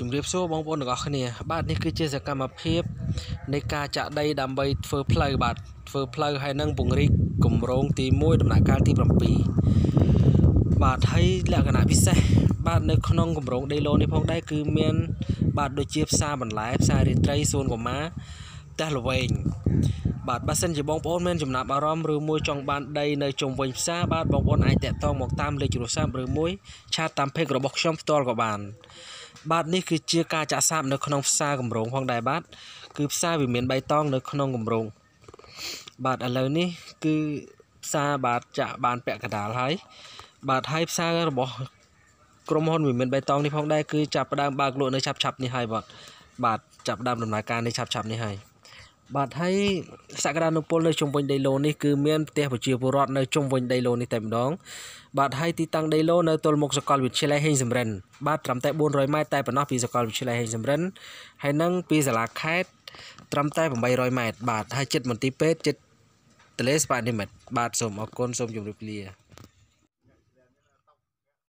ជំរាបសួរបងប្អូនទាំងអស់គ្នាបាទនេះគឺជាសកម្មភាពនៃការចាក់ដីដើម្បីធ្វើផ្លូវបាទធ្វើផ្លូវហើយនឹងពង្រីកគម្រោងទី1ដំណាក់កាលទី7បាទហើយលក្ខណៈពិសេសបាទនៅក្នុងគម្រោងដីឡូននេះផងដែរគឺមានបាទដូចជាផ្សារបន្លែផ្សាររាត្រីសួនកុមារផ្ទះល្វែងបាទបើសិនជាបងប្អូនមានចំណាប់អារម្មណ៍ឬមួយចង់បានដីនៅជុំវិញផ្សារបាទបងប្អូនអាចតាក់ទងមកតាមលេខទូរស័ព្ទឬមួយឆាតតាម page របស់ខ្ញុំផ្ទាល់ក៏បានបាទនេះគឺជាការចាក់សាបនៅក្នុងផ្សារកម្រងផងដែរបាទគឺផ្សារវាមានបៃតងនៅក្នុងកម្រងបាទឥឡូវនេះគឺផ្សារបាទចាក់បានពាក់កណ្ដាលហើយបាទហើយផ្សាររបស់ក្រុមហ៊ុនវិមានបៃតងនេះផងដែរគឺចាប់ផ្ដើមបើកលក់នៅឆាប់ឆាប់នេះហើយបាទបាទចាប់ផ្ដើមដំណើរការនេះឆាប់ឆាប់នេះហើយបាទហើយសក្តានុពលនៅជុំវិញដីឡូនេះគឺមានផ្ទះប្រជាពលរដ្ឋនៅជុំវិញដីឡូនេះតែម្ដង បាទហើយទីតាំងដីឡូនៅទល់មុខសាកលវិទ្យាល័យហេងសំរិនបាទត្រឹមតែ400ម៉ែត្រតែប៉ុណ្ណោះពីសាកលវិទ្យាល័យហេងសំរិនហើយនឹងពីសាលាខេត្តត្រឹមតែ800ម៉ែត្របាទហើយចិត្តមន្ទីរពេទ្យចិត្តទលេស្ប៉ានីមិតបាទសូមអរគុណសូមជម្រាបលា